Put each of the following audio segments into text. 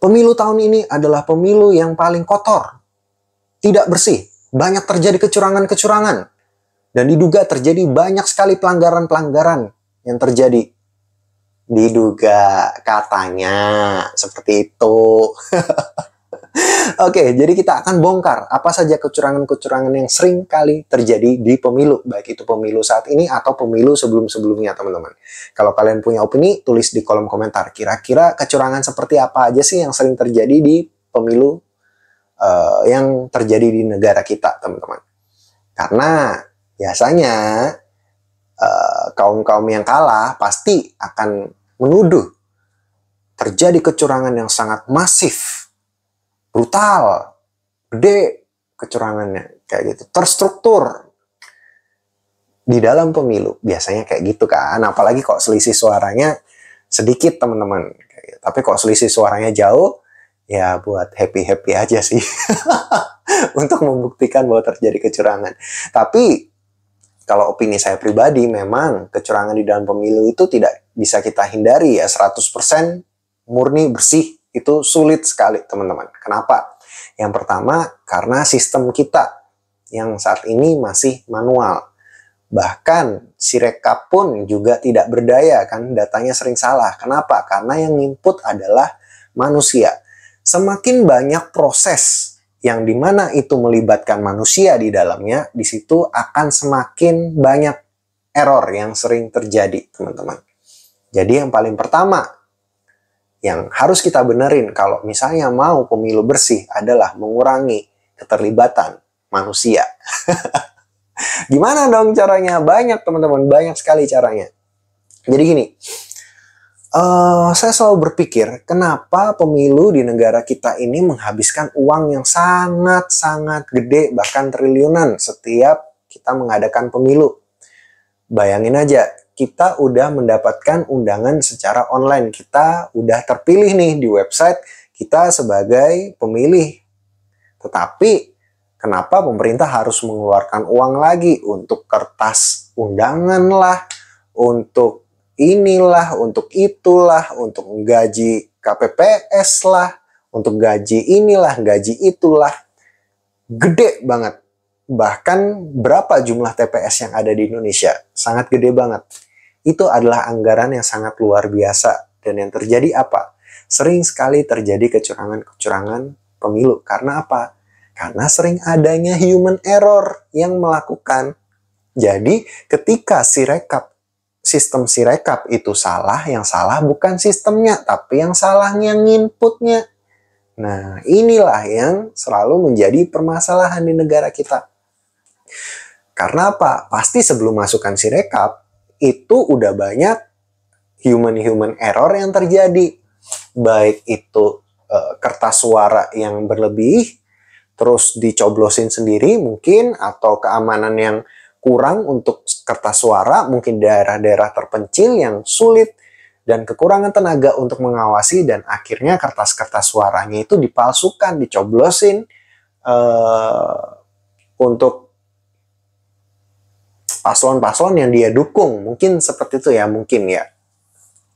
Pemilu tahun ini adalah pemilu yang paling kotor, tidak bersih, banyak terjadi kecurangan-kecurangan, dan diduga terjadi banyak sekali pelanggaran-pelanggaran yang terjadi. Diduga katanya seperti itu. Oke, jadi kita akan bongkar apa saja kecurangan-kecurangan yang sering kali terjadi di pemilu, baik itu pemilu saat ini atau pemilu sebelum-sebelumnya, teman-teman. Kalau kalian punya opini, tulis di kolom komentar. Kira-kira kecurangan seperti apa aja sih yang sering terjadi di pemilu uh, yang terjadi di negara kita, teman-teman. Karena biasanya eh, kaum-kaum uh, kaum -kaum yang kalah pasti akan menuduh terjadi kecurangan yang sangat masif brutal, gede kecurangannya kayak gitu, terstruktur di dalam pemilu biasanya kayak gitu kan, apalagi kok selisih suaranya sedikit teman-teman, gitu. tapi kok selisih suaranya jauh ya buat happy happy aja sih untuk membuktikan bahwa terjadi kecurangan. Tapi kalau opini saya pribadi memang kecurangan di dalam pemilu itu tidak bisa kita hindari ya 100% murni bersih itu sulit sekali teman-teman. Kenapa? Yang pertama karena sistem kita yang saat ini masih manual. Bahkan si rekap pun juga tidak berdaya kan, datanya sering salah. Kenapa? Karena yang input adalah manusia. Semakin banyak proses yang dimana itu melibatkan manusia di dalamnya, di situ akan semakin banyak error yang sering terjadi, teman-teman. Jadi yang paling pertama yang harus kita benerin kalau misalnya mau pemilu bersih adalah mengurangi keterlibatan manusia. Gimana dong caranya? Banyak teman-teman, banyak sekali caranya. Jadi gini, uh, saya selalu berpikir kenapa pemilu di negara kita ini menghabiskan uang yang sangat-sangat gede bahkan triliunan setiap kita mengadakan pemilu. Bayangin aja, kita udah mendapatkan undangan secara online. Kita udah terpilih nih di website kita sebagai pemilih. Tetapi kenapa pemerintah harus mengeluarkan uang lagi untuk kertas undangan lah, untuk inilah, untuk itulah, untuk gaji KPPS lah, untuk gaji inilah, gaji itulah. Gede banget. Bahkan berapa jumlah TPS yang ada di Indonesia? Sangat gede banget. Itu adalah anggaran yang sangat luar biasa. Dan yang terjadi apa? Sering sekali terjadi kecurangan-kecurangan pemilu. Karena apa? Karena sering adanya human error yang melakukan. Jadi ketika si rekap sistem si rekap itu salah, yang salah bukan sistemnya, tapi yang salahnya inputnya. Nah, inilah yang selalu menjadi permasalahan di negara kita. Karena apa? Pasti sebelum masukkan si rekap, itu udah banyak human-human error yang terjadi. Baik itu e, kertas suara yang berlebih, terus dicoblosin sendiri mungkin, atau keamanan yang kurang untuk kertas suara, mungkin daerah-daerah terpencil yang sulit, dan kekurangan tenaga untuk mengawasi, dan akhirnya kertas-kertas suaranya itu dipalsukan, dicoblosin, e, untuk paslon-paslon yang dia dukung mungkin seperti itu ya mungkin ya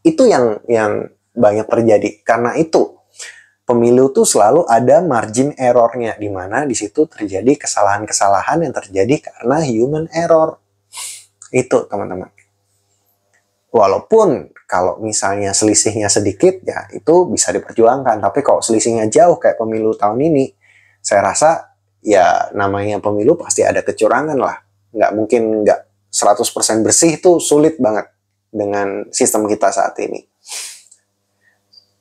itu yang yang banyak terjadi karena itu pemilu tuh selalu ada margin errornya di mana di situ terjadi kesalahan-kesalahan yang terjadi karena human error itu teman-teman walaupun kalau misalnya selisihnya sedikit ya itu bisa diperjuangkan tapi kalau selisihnya jauh kayak pemilu tahun ini saya rasa ya namanya pemilu pasti ada kecurangan lah nggak mungkin nggak 100% bersih itu sulit banget dengan sistem kita saat ini.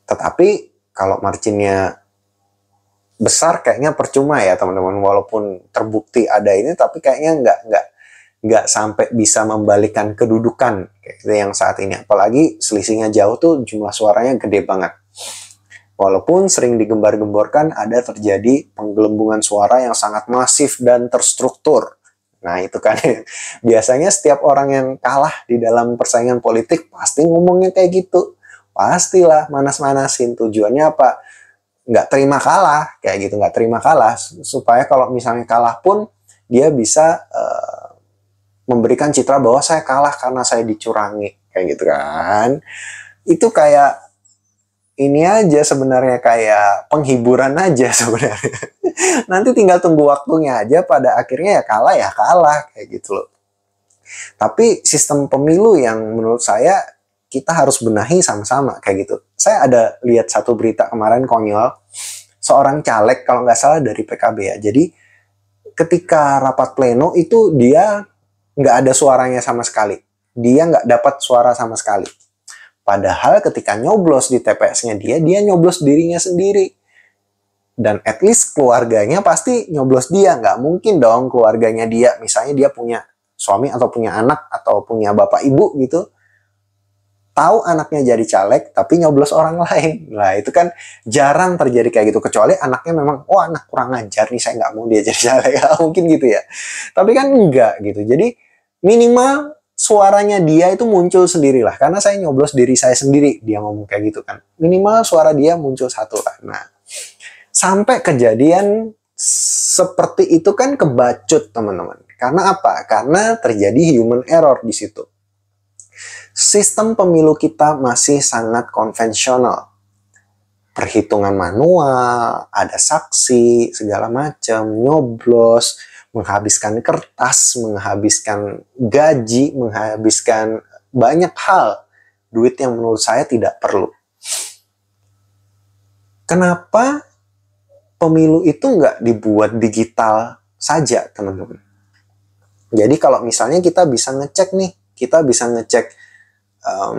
Tetapi kalau marginnya besar kayaknya percuma ya teman-teman walaupun terbukti ada ini tapi kayaknya nggak nggak nggak sampai bisa membalikan kedudukan kayak yang saat ini apalagi selisihnya jauh tuh jumlah suaranya gede banget walaupun sering digembar-gemborkan ada terjadi penggelembungan suara yang sangat masif dan terstruktur Nah itu kan biasanya setiap orang yang kalah di dalam persaingan politik pasti ngomongnya kayak gitu. Pastilah manas-manasin tujuannya apa? Nggak terima kalah kayak gitu, nggak terima kalah supaya kalau misalnya kalah pun dia bisa uh, memberikan citra bahwa saya kalah karena saya dicurangi kayak gitu kan. Itu kayak ini aja sebenarnya kayak penghiburan aja sebenarnya. Nanti tinggal tunggu waktunya aja pada akhirnya ya kalah ya kalah kayak gitu loh. Tapi sistem pemilu yang menurut saya kita harus benahi sama-sama kayak gitu. Saya ada lihat satu berita kemarin konyol seorang caleg kalau nggak salah dari PKB ya. Jadi ketika rapat pleno itu dia nggak ada suaranya sama sekali. Dia nggak dapat suara sama sekali Padahal ketika nyoblos di TPS-nya dia, dia nyoblos dirinya sendiri. Dan at least keluarganya pasti nyoblos dia. Nggak mungkin dong keluarganya dia, misalnya dia punya suami atau punya anak atau punya bapak ibu gitu. Tahu anaknya jadi caleg tapi nyoblos orang lain. Nah itu kan jarang terjadi kayak gitu. Kecuali anaknya memang, oh anak kurang ajar nih saya nggak mau dia jadi caleg. mungkin gitu ya. Tapi kan enggak gitu. Jadi minimal suaranya dia itu muncul sendirilah karena saya nyoblos diri saya sendiri dia ngomong kayak gitu kan minimal suara dia muncul satu lah nah sampai kejadian seperti itu kan kebacut teman-teman karena apa karena terjadi human error di situ sistem pemilu kita masih sangat konvensional perhitungan manual ada saksi segala macam nyoblos menghabiskan kertas, menghabiskan gaji, menghabiskan banyak hal. Duit yang menurut saya tidak perlu. Kenapa pemilu itu nggak dibuat digital saja, teman-teman? Jadi kalau misalnya kita bisa ngecek nih, kita bisa ngecek, um,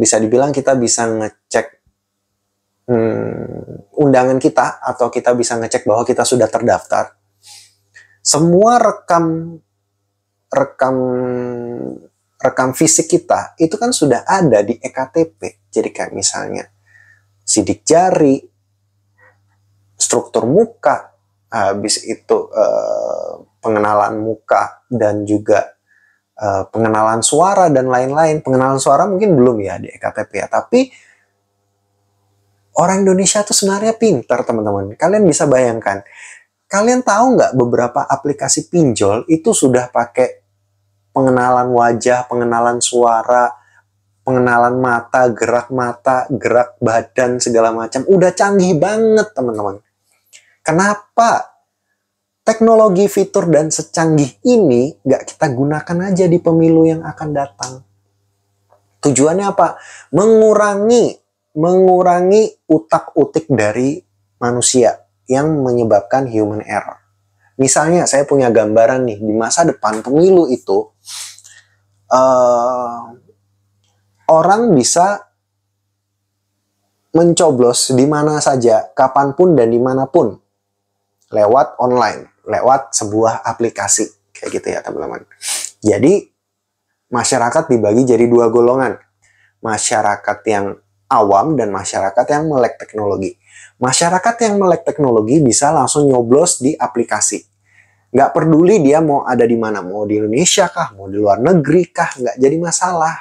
bisa dibilang kita bisa ngecek um, undangan kita atau kita bisa ngecek bahwa kita sudah terdaftar semua rekam rekam rekam fisik kita itu kan sudah ada di EKTP. Jadi kayak misalnya sidik jari, struktur muka, habis itu eh, pengenalan muka dan juga eh, pengenalan suara dan lain-lain. Pengenalan suara mungkin belum ya di EKTP ya, tapi orang Indonesia tuh sebenarnya pintar teman-teman. Kalian bisa bayangkan Kalian tahu nggak beberapa aplikasi pinjol itu sudah pakai pengenalan wajah, pengenalan suara, pengenalan mata, gerak mata, gerak badan, segala macam. Udah canggih banget teman-teman. Kenapa teknologi fitur dan secanggih ini nggak kita gunakan aja di pemilu yang akan datang? Tujuannya apa? Mengurangi mengurangi utak-utik dari manusia yang menyebabkan human error. Misalnya saya punya gambaran nih di masa depan pemilu itu uh, orang bisa mencoblos di mana saja, kapanpun dan dimanapun lewat online, lewat sebuah aplikasi kayak gitu ya teman-teman. Jadi masyarakat dibagi jadi dua golongan, masyarakat yang awam dan masyarakat yang melek teknologi. Masyarakat yang melek teknologi bisa langsung nyoblos di aplikasi. Nggak peduli dia mau ada di mana, mau di Indonesia kah, mau di luar negeri kah, nggak jadi masalah.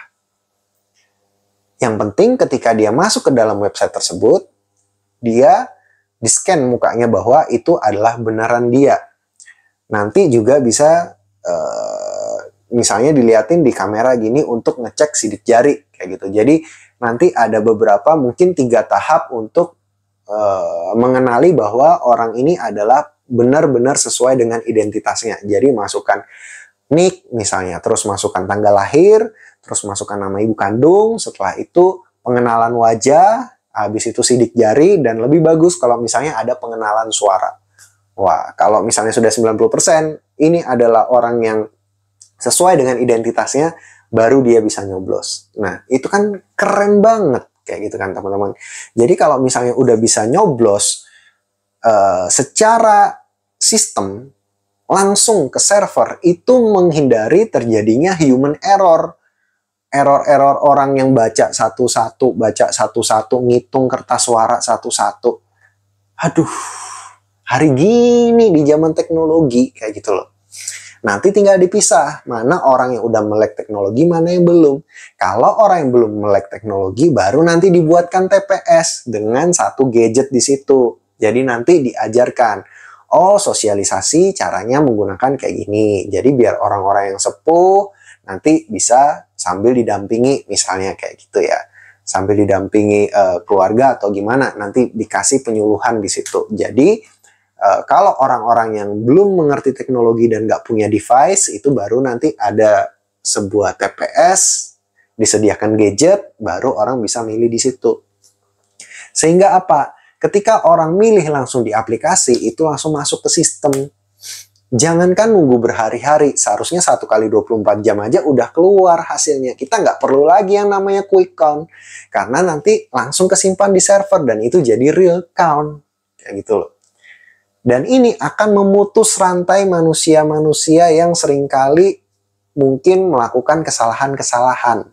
Yang penting ketika dia masuk ke dalam website tersebut, dia di-scan mukanya bahwa itu adalah beneran dia. Nanti juga bisa eh, misalnya diliatin di kamera gini untuk ngecek sidik jari kayak gitu. Jadi nanti ada beberapa mungkin tiga tahap untuk uh, mengenali bahwa orang ini adalah benar-benar sesuai dengan identitasnya. Jadi masukkan nick misalnya, terus masukkan tanggal lahir, terus masukkan nama ibu kandung, setelah itu pengenalan wajah, habis itu sidik jari, dan lebih bagus kalau misalnya ada pengenalan suara. Wah, kalau misalnya sudah 90%, ini adalah orang yang sesuai dengan identitasnya, baru dia bisa nyoblos. Nah, itu kan keren banget kayak gitu kan teman-teman. Jadi kalau misalnya udah bisa nyoblos uh, secara sistem langsung ke server itu menghindari terjadinya human error. Error-error orang yang baca satu-satu, baca satu-satu, ngitung kertas suara satu-satu. Aduh, hari gini di zaman teknologi kayak gitu loh. Nanti tinggal dipisah, mana orang yang udah melek teknologi, mana yang belum. Kalau orang yang belum melek teknologi, baru nanti dibuatkan TPS dengan satu gadget di situ. Jadi nanti diajarkan, oh sosialisasi caranya menggunakan kayak gini. Jadi biar orang-orang yang sepuh nanti bisa sambil didampingi misalnya kayak gitu ya sambil didampingi uh, keluarga atau gimana nanti dikasih penyuluhan di situ. Jadi Uh, kalau orang-orang yang belum mengerti teknologi dan nggak punya device, itu baru nanti ada sebuah TPS, disediakan gadget, baru orang bisa milih di situ. Sehingga apa? Ketika orang milih langsung di aplikasi, itu langsung masuk ke sistem. Jangankan nunggu berhari-hari, seharusnya satu kali 24 jam aja udah keluar hasilnya. Kita nggak perlu lagi yang namanya quick count. Karena nanti langsung kesimpan di server dan itu jadi real count. Kayak gitu loh. Dan ini akan memutus rantai manusia-manusia yang seringkali mungkin melakukan kesalahan-kesalahan.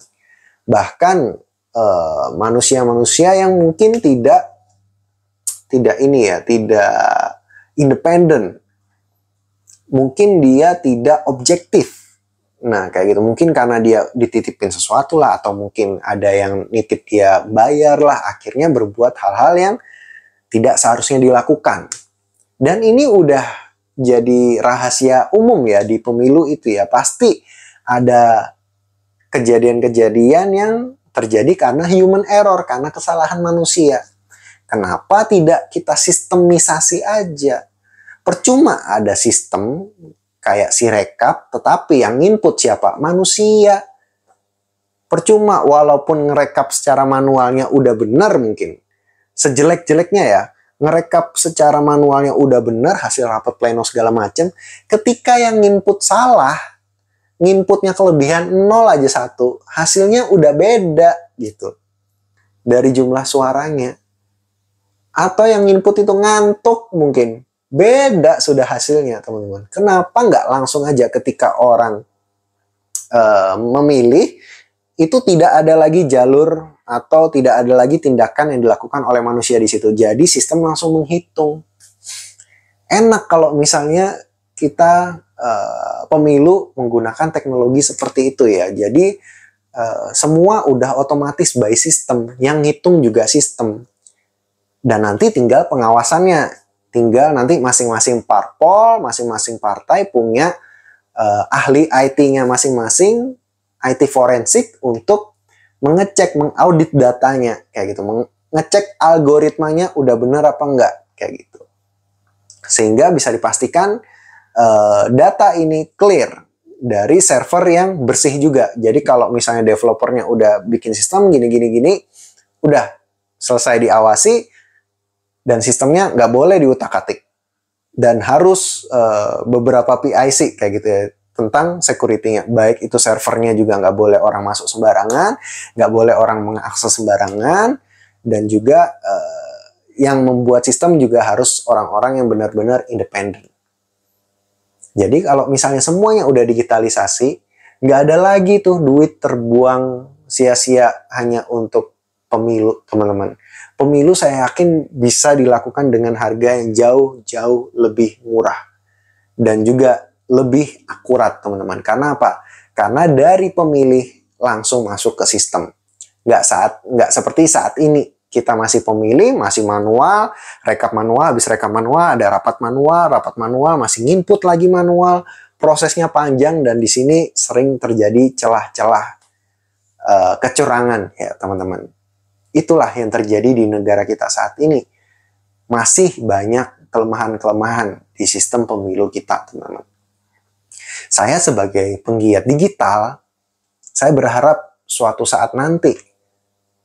Bahkan manusia eh, manusia-manusia yang mungkin tidak tidak ini ya, tidak independen. Mungkin dia tidak objektif. Nah, kayak gitu. Mungkin karena dia dititipin sesuatu lah atau mungkin ada yang nitip dia bayar lah, akhirnya berbuat hal-hal yang tidak seharusnya dilakukan dan ini udah jadi rahasia umum ya di pemilu itu ya. Pasti ada kejadian-kejadian yang terjadi karena human error, karena kesalahan manusia. Kenapa tidak kita sistemisasi aja? Percuma ada sistem kayak si rekap, tetapi yang input siapa? Manusia. Percuma walaupun ngerekap secara manualnya udah benar mungkin. Sejelek-jeleknya ya, ngerekap secara manualnya udah bener hasil rapat pleno segala macem ketika yang nginput salah nginputnya kelebihan nol aja satu hasilnya udah beda gitu dari jumlah suaranya atau yang nginput itu ngantuk mungkin beda sudah hasilnya teman-teman kenapa nggak langsung aja ketika orang uh, memilih itu tidak ada lagi jalur atau tidak ada lagi tindakan yang dilakukan oleh manusia di situ. Jadi sistem langsung menghitung. Enak kalau misalnya kita uh, pemilu menggunakan teknologi seperti itu ya. Jadi uh, semua udah otomatis by sistem, yang ngitung juga sistem. Dan nanti tinggal pengawasannya, tinggal nanti masing-masing parpol, masing-masing partai punya uh, ahli IT-nya masing-masing, IT forensik untuk mengecek, mengaudit datanya kayak gitu, mengecek algoritmanya udah bener apa enggak kayak gitu. Sehingga bisa dipastikan uh, data ini clear dari server yang bersih juga. Jadi kalau misalnya developernya udah bikin sistem gini-gini gini, udah selesai diawasi dan sistemnya nggak boleh diutak-atik dan harus uh, beberapa PIC kayak gitu ya tentang security-nya. Baik itu servernya juga nggak boleh orang masuk sembarangan, nggak boleh orang mengakses sembarangan, dan juga eh, yang membuat sistem juga harus orang-orang yang benar-benar independen. Jadi kalau misalnya semuanya udah digitalisasi, nggak ada lagi tuh duit terbuang sia-sia hanya untuk pemilu, teman-teman. Pemilu saya yakin bisa dilakukan dengan harga yang jauh-jauh lebih murah. Dan juga lebih akurat teman-teman. Karena apa? Karena dari pemilih langsung masuk ke sistem. Nggak saat nggak seperti saat ini kita masih pemilih, masih manual, rekap manual, habis rekap manual ada rapat manual, rapat manual masih input lagi manual, prosesnya panjang dan di sini sering terjadi celah-celah uh, kecurangan ya teman-teman. Itulah yang terjadi di negara kita saat ini. Masih banyak kelemahan-kelemahan di sistem pemilu kita, teman-teman. Saya sebagai penggiat digital, saya berharap suatu saat nanti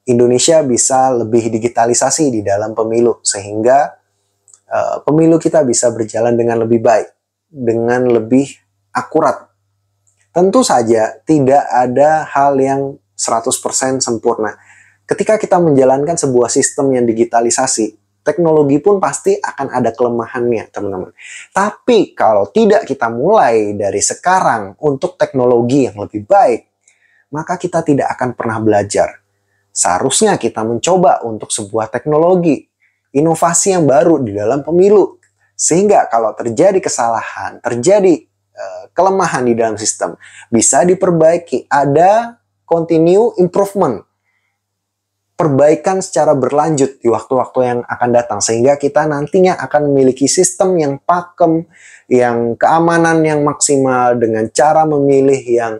Indonesia bisa lebih digitalisasi di dalam pemilu sehingga uh, pemilu kita bisa berjalan dengan lebih baik, dengan lebih akurat. Tentu saja tidak ada hal yang 100% sempurna. Ketika kita menjalankan sebuah sistem yang digitalisasi, Teknologi pun pasti akan ada kelemahannya, teman-teman. Tapi kalau tidak kita mulai dari sekarang untuk teknologi yang lebih baik, maka kita tidak akan pernah belajar. Seharusnya kita mencoba untuk sebuah teknologi, inovasi yang baru di dalam pemilu. Sehingga kalau terjadi kesalahan, terjadi eh, kelemahan di dalam sistem bisa diperbaiki. Ada continue improvement perbaikan secara berlanjut di waktu-waktu yang akan datang sehingga kita nantinya akan memiliki sistem yang pakem, yang keamanan yang maksimal dengan cara memilih yang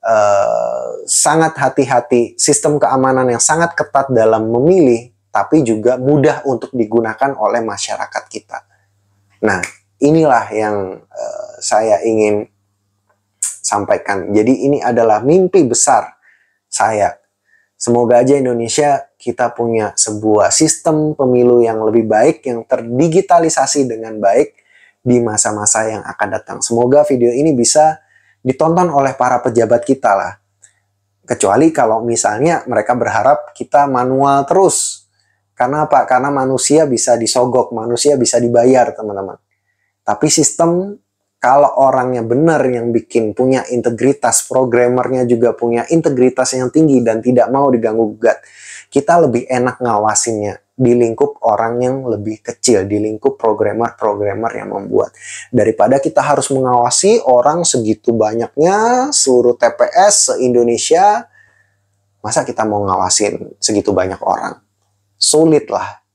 uh, sangat hati-hati, sistem keamanan yang sangat ketat dalam memilih tapi juga mudah untuk digunakan oleh masyarakat kita. Nah, inilah yang uh, saya ingin sampaikan. Jadi ini adalah mimpi besar saya Semoga aja Indonesia kita punya sebuah sistem pemilu yang lebih baik, yang terdigitalisasi dengan baik di masa-masa yang akan datang. Semoga video ini bisa ditonton oleh para pejabat kita lah. Kecuali kalau misalnya mereka berharap kita manual terus. Karena apa? Karena manusia bisa disogok, manusia bisa dibayar teman-teman. Tapi sistem kalau orangnya benar yang bikin punya integritas, programmernya juga punya integritas yang tinggi dan tidak mau diganggu gugat, kita lebih enak ngawasinnya di lingkup orang yang lebih kecil, di lingkup programmer-programmer yang membuat. Daripada kita harus mengawasi orang segitu banyaknya, seluruh TPS se-Indonesia, masa kita mau ngawasin segitu banyak orang? Sulit lah.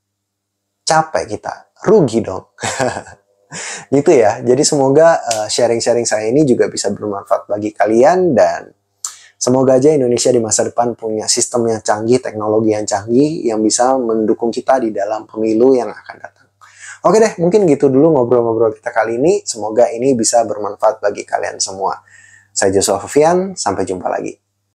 Capek kita. Rugi dong. gitu ya. Jadi semoga eh, sharing-sharing saya ini juga bisa bermanfaat bagi kalian dan semoga aja Indonesia di masa depan punya sistem yang canggih, teknologi yang canggih yang bisa mendukung kita di dalam pemilu yang akan datang. Oke deh, mungkin gitu dulu ngobrol-ngobrol kita kali ini. Semoga ini bisa bermanfaat bagi kalian semua. Saya Joshua Fian, sampai jumpa lagi.